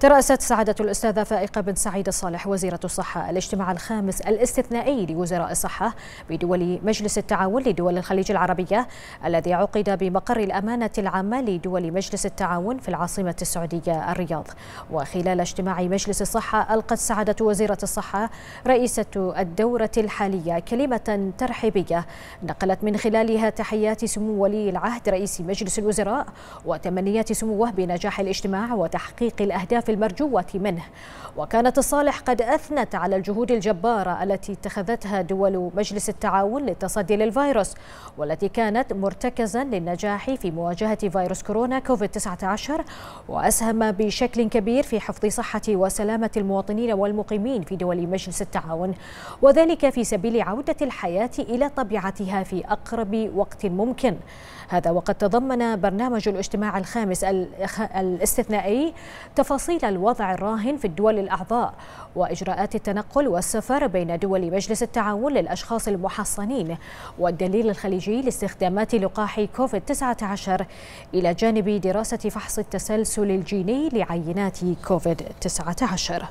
ترأست سعادة الأستاذة فائقة بن سعيد الصالح وزيرة الصحة الاجتماع الخامس الاستثنائي لوزراء الصحة بدول مجلس التعاون لدول الخليج العربية الذي عقد بمقر الأمانة العامة لدول مجلس التعاون في العاصمة السعودية الرياض وخلال اجتماع مجلس الصحة ألقت سعادة وزيرة الصحة رئيسة الدورة الحالية كلمة ترحيبية نقلت من خلالها تحيات سمو ولي العهد رئيس مجلس الوزراء وتمنيات سموه بنجاح الاجتماع وتحقيق الأهداف المرجوة منه وكانت الصالح قد أثنت على الجهود الجبارة التي اتخذتها دول مجلس التعاون للتصدي للفيروس والتي كانت مرتكزا للنجاح في مواجهة فيروس كورونا كوفيد 19 وأسهم بشكل كبير في حفظ صحة وسلامة المواطنين والمقيمين في دول مجلس التعاون وذلك في سبيل عودة الحياة إلى طبيعتها في أقرب وقت ممكن هذا وقد تضمن برنامج الاجتماع الخامس الاستثنائي تفاصيل إلى الوضع الراهن في الدول الأعضاء وإجراءات التنقل والسفر بين دول مجلس التعاون للأشخاص المحصنين والدليل الخليجي لاستخدامات لقاح كوفيد-19 إلى جانب دراسة فحص التسلسل الجيني لعينات كوفيد-19